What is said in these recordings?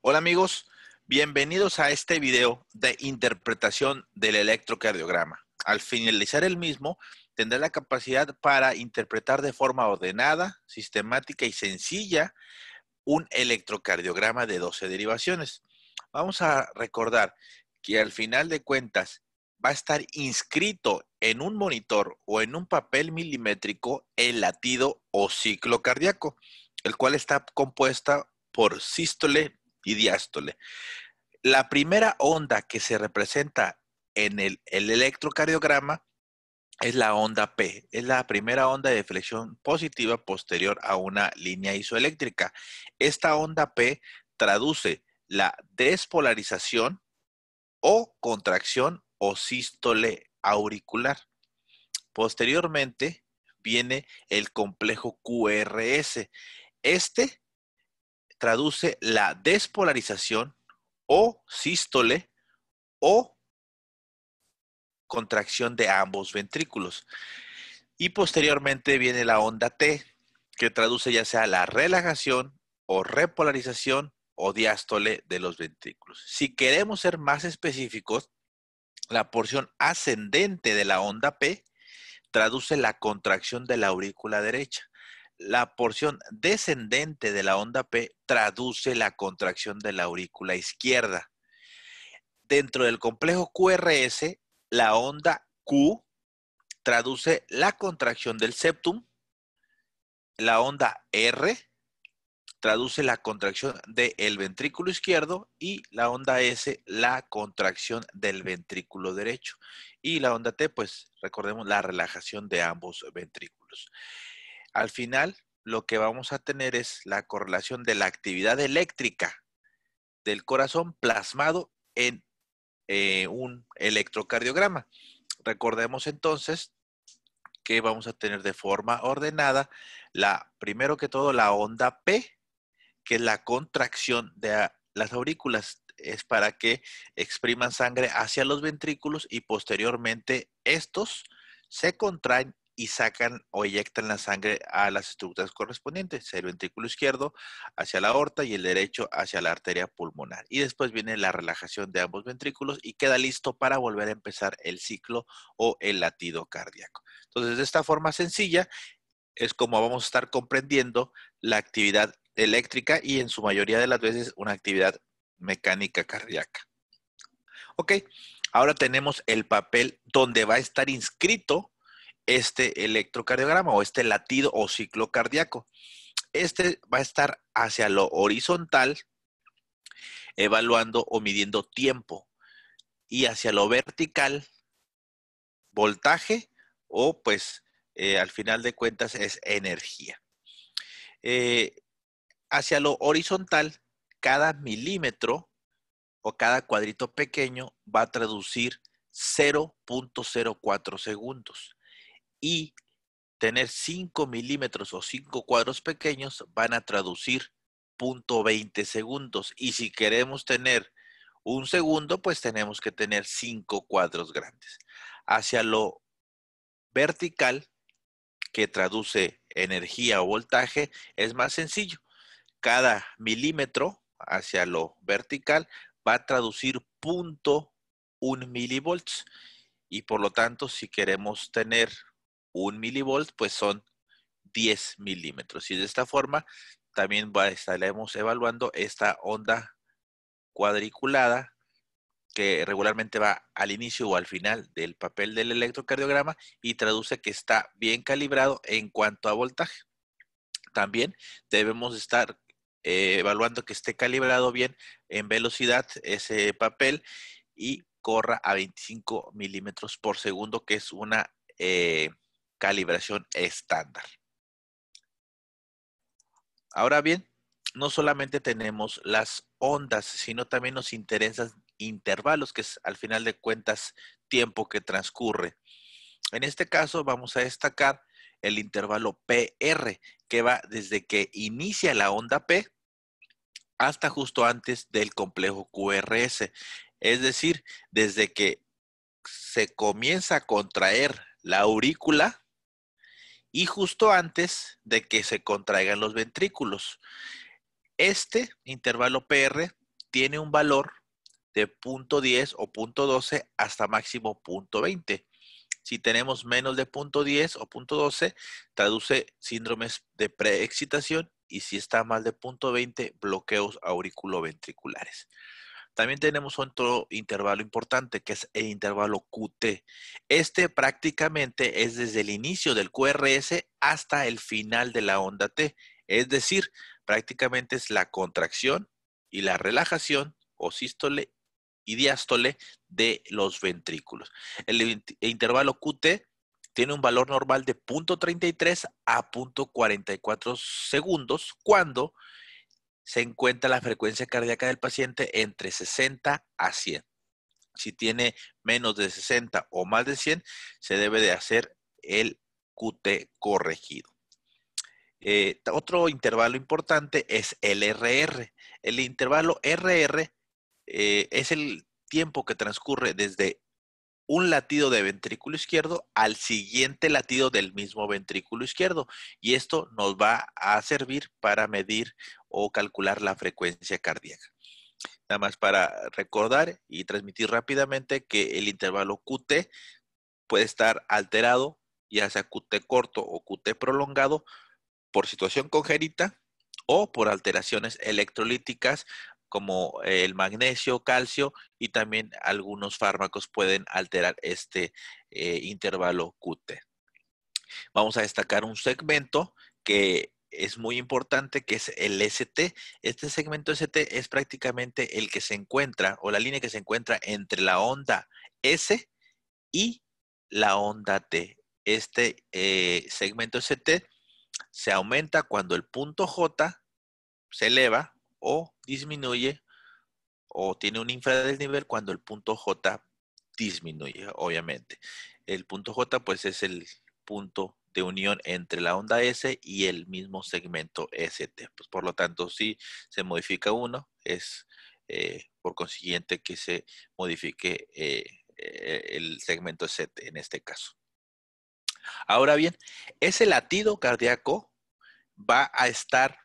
Hola amigos, bienvenidos a este video de interpretación del electrocardiograma. Al finalizar el mismo, tendrá la capacidad para interpretar de forma ordenada, sistemática y sencilla un electrocardiograma de 12 derivaciones. Vamos a recordar que al final de cuentas va a estar inscrito en un monitor o en un papel milimétrico el latido o ciclo cardíaco, el cual está compuesta por sístole, y diástole. La primera onda que se representa en el, electrocardiograma es la onda P, es la primera onda de flexión positiva posterior a una línea isoeléctrica. Esta onda P traduce la despolarización o contracción o sístole auricular. Posteriormente viene el complejo QRS. Este traduce la despolarización o sístole o contracción de ambos ventrículos. Y posteriormente viene la onda T, que traduce ya sea la relajación o repolarización o diástole de los ventrículos. Si queremos ser más específicos, la porción ascendente de la onda P traduce la contracción de la aurícula derecha la porción descendente de la onda P traduce la contracción de la aurícula izquierda. Dentro del complejo QRS, la onda Q traduce la contracción del septum, la onda R traduce la contracción del ventrículo izquierdo y la onda S la contracción del ventrículo derecho. Y la onda T, pues recordemos la relajación de ambos ventrículos. Al final, lo que vamos a tener es la correlación de la actividad eléctrica del corazón plasmado en eh, un electrocardiograma. Recordemos entonces que vamos a tener de forma ordenada la, primero que todo, la onda P, que es la contracción de las aurículas. Es para que expriman sangre hacia los ventrículos y posteriormente estos se contraen y sacan o eyectan la sangre a las estructuras correspondientes, el ventrículo izquierdo hacia la aorta y el derecho hacia la arteria pulmonar. Y después viene la relajación de ambos ventrículos y queda listo para volver a empezar el ciclo o el latido cardíaco. Entonces, de esta forma sencilla es como vamos a estar comprendiendo la actividad eléctrica y en su mayoría de las veces una actividad mecánica cardíaca. Ok, ahora tenemos el papel donde va a estar inscrito este electrocardiograma o este latido o ciclo cardíaco. Este va a estar hacia lo horizontal, evaluando o midiendo tiempo, y hacia lo vertical, voltaje o pues eh, al final de cuentas es energía. Eh, hacia lo horizontal, cada milímetro o cada cuadrito pequeño va a traducir 0.04 segundos y tener 5 milímetros o 5 cuadros pequeños van a traducir 0.20 segundos. Y si queremos tener un segundo, pues tenemos que tener 5 cuadros grandes. Hacia lo vertical, que traduce energía o voltaje, es más sencillo. Cada milímetro hacia lo vertical va a traducir 0.1 milivolts. Y por lo tanto, si queremos tener un milivolt, pues son 10 milímetros. Y de esta forma también va, estaremos evaluando esta onda cuadriculada que regularmente va al inicio o al final del papel del electrocardiograma y traduce que está bien calibrado en cuanto a voltaje. También debemos estar eh, evaluando que esté calibrado bien en velocidad ese papel y corra a 25 milímetros por segundo, que es una eh, calibración estándar. Ahora bien, no solamente tenemos las ondas, sino también nos interesan intervalos, que es al final de cuentas tiempo que transcurre. En este caso vamos a destacar el intervalo PR, que va desde que inicia la onda P hasta justo antes del complejo QRS. Es decir, desde que se comienza a contraer la aurícula y justo antes de que se contraigan los ventrículos. Este intervalo PR tiene un valor de punto 10 o punto 12 hasta máximo 20. Si tenemos menos de punto 10 o punto 12, traduce síndromes de preexcitación y si está más de punto 20, bloqueos auriculoventriculares. También tenemos otro intervalo importante que es el intervalo QT. Este prácticamente es desde el inicio del QRS hasta el final de la onda T. Es decir, prácticamente es la contracción y la relajación o sístole y diástole de los ventrículos. El intervalo QT tiene un valor normal de 0.33 a 0.44 segundos cuando se encuentra la frecuencia cardíaca del paciente entre 60 a 100. Si tiene menos de 60 o más de 100, se debe de hacer el QT corregido. Eh, otro intervalo importante es el RR. El intervalo RR eh, es el tiempo que transcurre desde un latido de ventrículo izquierdo al siguiente latido del mismo ventrículo izquierdo. Y esto nos va a servir para medir o calcular la frecuencia cardíaca. Nada más para recordar y transmitir rápidamente que el intervalo QT puede estar alterado, ya sea QT corto o QT prolongado, por situación congénita o por alteraciones electrolíticas como el magnesio, calcio y también algunos fármacos pueden alterar este eh, intervalo QT. Vamos a destacar un segmento que es muy importante, que es el ST. Este segmento ST es prácticamente el que se encuentra o la línea que se encuentra entre la onda S y la onda T. Este eh, segmento ST se aumenta cuando el punto J se eleva o disminuye o tiene un nivel cuando el punto J disminuye, obviamente. El punto J pues es el punto de unión entre la onda S y el mismo segmento ST. Pues, por lo tanto, si se modifica uno, es eh, por consiguiente que se modifique eh, eh, el segmento ST en este caso. Ahora bien, ese latido cardíaco va a estar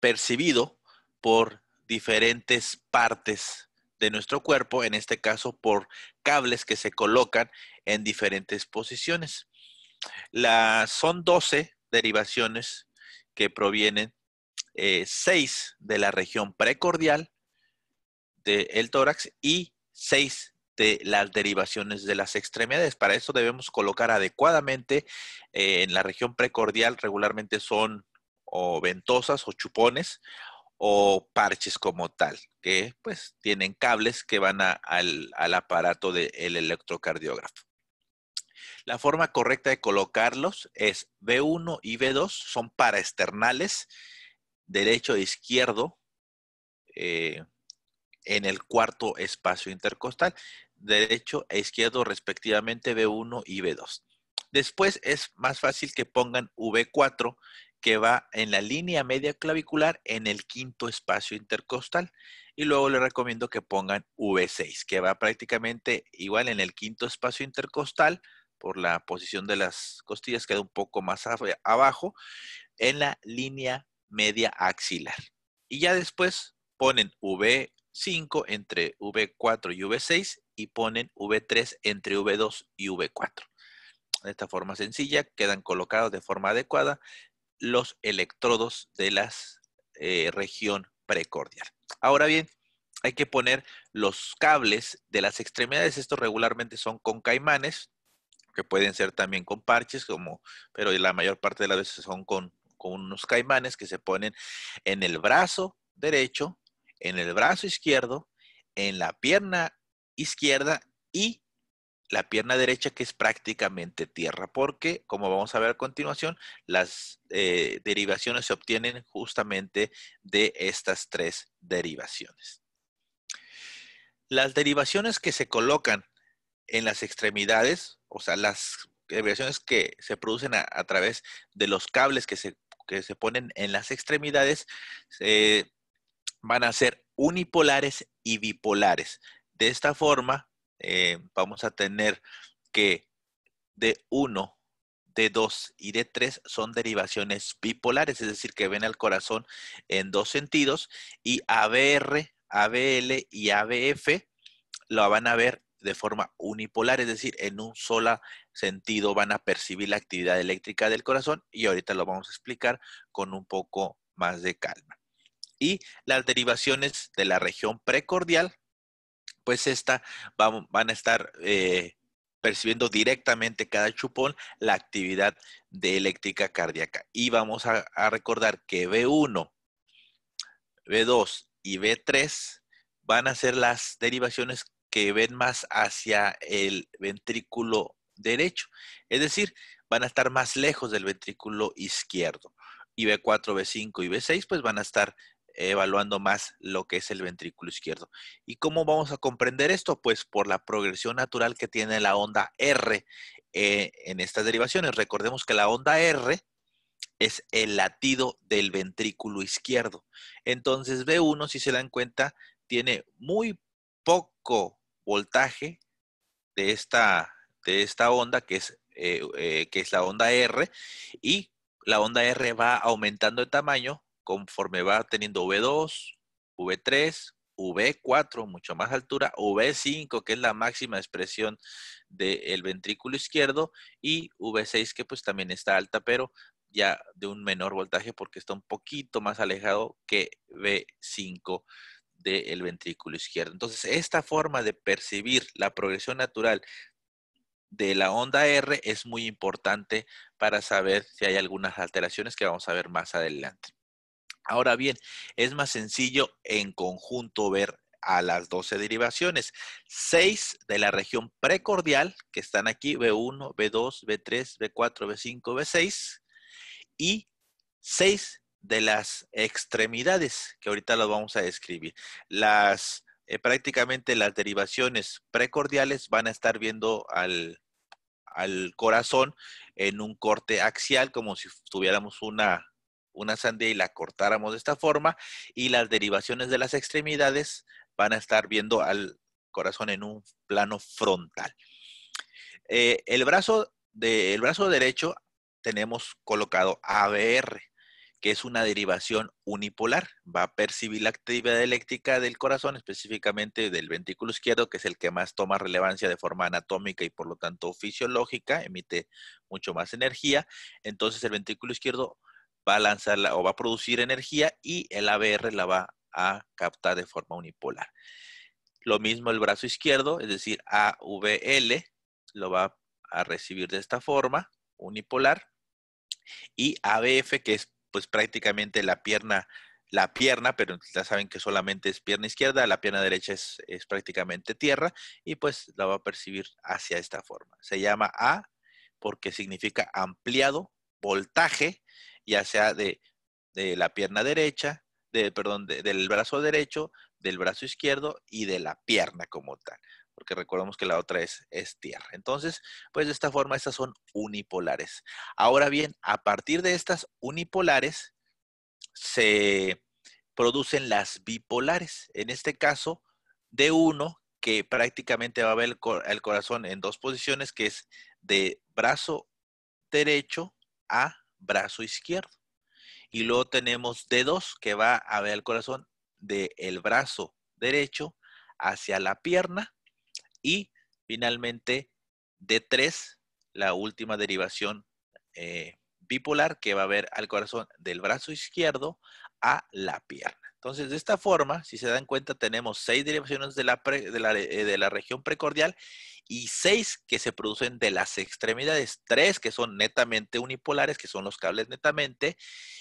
percibido por diferentes partes de nuestro cuerpo, en este caso por cables que se colocan en diferentes posiciones son 12 derivaciones que provienen, 6 eh, de la región precordial del tórax y 6 de las derivaciones de las extremidades. Para eso debemos colocar adecuadamente eh, en la región precordial, regularmente son o ventosas o chupones o parches como tal, que pues tienen cables que van al, aparato del electrocardiógrafo. La forma correcta de colocarlos es B1 y B2 son para externales, derecho e izquierdo, eh, en el cuarto espacio intercostal, derecho e izquierdo respectivamente B1 y B2. Después es más fácil que pongan V4 que va en la línea media clavicular en el quinto espacio intercostal. Y luego les recomiendo que pongan V6, que va prácticamente igual en el quinto espacio intercostal por la posición de las costillas, queda un poco más abajo, en la línea media axilar. Y ya después ponen V5 entre V4 y V6 y ponen V3 entre V2 y V4. De esta forma sencilla quedan colocados de forma adecuada los electrodos de la eh, región precordial. Ahora bien, hay que poner los cables de las extremidades. Estos regularmente son con caimanes que pueden ser también con parches, como, pero la mayor parte de las veces son con, unos caimanes que se ponen en el brazo derecho, en el brazo izquierdo, en la pierna izquierda y la pierna derecha que es prácticamente tierra, porque como vamos a ver a continuación, las eh, derivaciones se obtienen justamente de estas tres derivaciones. Las derivaciones que se colocan en las extremidades o sea, las derivaciones que se producen a, través de los cables que se, ponen en las extremidades eh, van a ser unipolares y bipolares. De esta forma, eh, vamos a tener que de 1, de 2 y de 3 son derivaciones bipolares, es decir, que ven al corazón en dos sentidos y ABR, ABL y ABF lo van a ver de forma unipolar, es decir, en un solo sentido van a percibir la actividad eléctrica del corazón y ahorita lo vamos a explicar con un poco más de calma. Y las derivaciones de la región precordial, pues esta van, a estar eh, percibiendo directamente cada chupón la actividad de eléctrica cardíaca. Y vamos a, recordar que B1, B2 y B3 van a ser las derivaciones que ven más hacia el ventrículo derecho, es decir, van a estar más lejos del ventrículo izquierdo. Y B4, B5 y B6 pues van a estar evaluando más lo que es el ventrículo izquierdo. ¿Y cómo vamos a comprender esto? Pues por la progresión natural que tiene la onda R eh, en estas derivaciones. Recordemos que la onda R es el latido del ventrículo izquierdo. Entonces B1, si se dan cuenta, tiene muy poco voltaje de esta, de esta onda, que es, eh, eh, que es la onda R, y la onda R va aumentando de tamaño conforme va teniendo V2, V3, V4, mucho más altura, V5, que es la máxima expresión del ventrículo izquierdo, y V6, que pues también está alta, pero ya de un menor voltaje porque está un poquito más alejado que V5 del ventrículo izquierdo. Entonces, esta forma de percibir la progresión natural de la onda R es muy importante para saber si hay algunas alteraciones que vamos a ver más adelante. Ahora bien, es más sencillo en conjunto ver a las 12 derivaciones. 6 de la región precordial, que están aquí, B1, B2, B3, B4, B5, B6, y 6 de las extremidades, que ahorita las vamos a describir. Las, eh, prácticamente las derivaciones precordiales van a estar viendo al, corazón en un corte axial, como si tuviéramos una, una sandía y la cortáramos de esta forma, y las derivaciones de las extremidades van a estar viendo al corazón en un plano frontal. Eh, el, brazo el brazo derecho tenemos colocado ABR que es una derivación unipolar. Va a percibir la actividad eléctrica del corazón, específicamente del ventrículo izquierdo, que es el que más toma relevancia de forma anatómica y por lo tanto fisiológica, emite mucho más energía. Entonces el ventrículo izquierdo va a lanzarla o va a producir energía y el ABR la va a captar de forma unipolar. Lo mismo el brazo izquierdo, es decir, AVL, lo va a recibir de esta forma, unipolar, y ABF, que es pues prácticamente la pierna, la pierna, pero ya saben que solamente es pierna izquierda, la pierna derecha es, prácticamente tierra y pues la va a percibir hacia esta forma. Se llama A porque significa ampliado voltaje, ya sea de, de la pierna derecha, de, perdón, del brazo derecho, del brazo izquierdo y de la pierna como tal porque recordamos que la otra es, es tierra. Entonces, pues de esta forma, estas son unipolares. Ahora bien, a partir de estas unipolares, se producen las bipolares. En este caso, d uno que prácticamente va a ver el, corazón en dos posiciones, que es de brazo derecho a brazo izquierdo. Y luego tenemos D2, que va a ver el corazón del el brazo derecho hacia la pierna y finalmente, D3, la última derivación eh, bipolar que va a ver al corazón del brazo izquierdo a la pierna. Entonces, de esta forma, si se dan cuenta, tenemos seis derivaciones eh, de la, región precordial y seis que se producen de las extremidades, tres que son netamente unipolares, que son los cables netamente,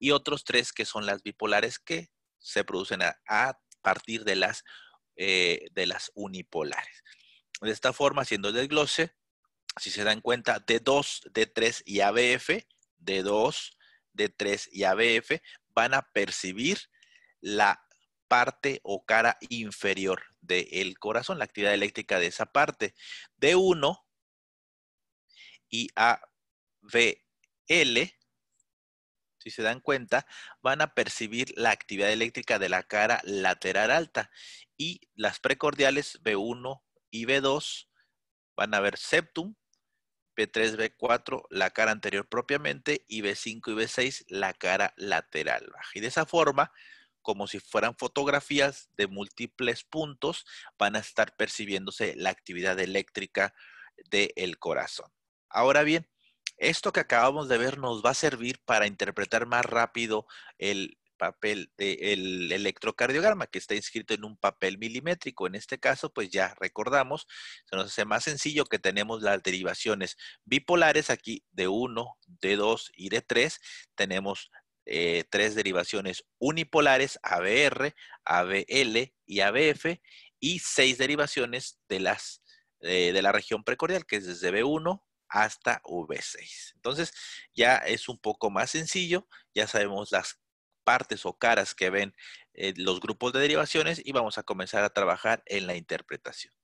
y otros tres que son las bipolares que se producen a, partir de eh, de las unipolares. De esta forma, haciendo el desglose, si se dan cuenta, D2, D3 y ABF, D2, D3 y ABF van a percibir la parte o cara inferior del corazón, la actividad eléctrica de esa parte. D1 y ABL, si se dan cuenta, van a percibir la actividad eléctrica de la cara lateral alta y las precordiales B1, y B2 van a ver septum, B3, B4 la cara anterior propiamente y B5 y B6 la cara lateral Y de esa forma, como si fueran fotografías de múltiples puntos, van a estar percibiéndose la actividad eléctrica del corazón. Ahora bien, esto que acabamos de ver nos va a servir para interpretar más rápido el papel, del el electrocardiograma que está inscrito en un papel milimétrico. En este caso, pues ya recordamos, se nos hace más sencillo que tenemos las derivaciones bipolares aquí de 1, de 2 y de 3. Tenemos eh, tres derivaciones unipolares, ABR, ABL y ABF, y seis derivaciones de, las, eh, de la región precordial, que es desde B1 hasta V6. Entonces, ya es un poco más sencillo, ya sabemos las partes o caras que ven eh, los grupos de derivaciones y vamos a comenzar a trabajar en la interpretación.